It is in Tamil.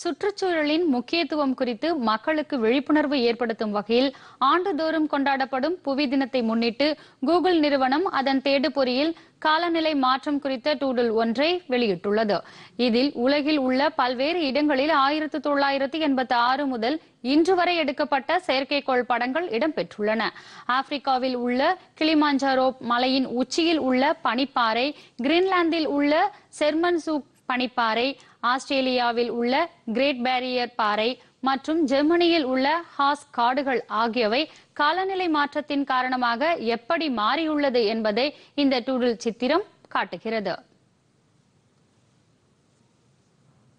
சுற்றுச்சூழலின் முக்கியத்துவம் குறித்து மக்களுக்கு விழிப்புணர்வு ஏற்படுத்தும் வகையில் ஆண்டுதோறும் கொண்டாடப்படும் புவி தினத்தை முன்னிட்டு கூகுள் நிறுவனம் அதன் தேடுபொறியில் காலநிலை மாற்றம் குறித்த டூடல் ஒன்றை வெளியிட்டுள்ளது இதில் உலகில் உள்ள பல்வேறு இடங்களில் ஆயிரத்தி தொள்ளாயிரத்தி எண்பத்தி ஆறு முதல் இன்று வரை எடுக்கப்பட்ட செயற்கைக்கோள் படங்கள் இடம்பெற்றுள்ளன ஆப்பிரிக்காவில் உள்ள கிளிமாஞ்சாரோ மலையின் உச்சியில் உள்ள பனிப்பாறை கிரீன்லாந்தில் உள்ள செர்மன்சூக் பனிப்பாறை ஆஸ்திரேலியாவில் உள்ள கிரேட் பேரியர் பாறை மற்றும் ஜெர்மனியில் உள்ள ஹாஸ் காடுகள் ஆகியவை காலநிலை மாற்றத்தின் காரணமாக எப்படி மாறியுள்ளது என்பதை இந்த டூடில் சித்திரம் காட்டுகிறது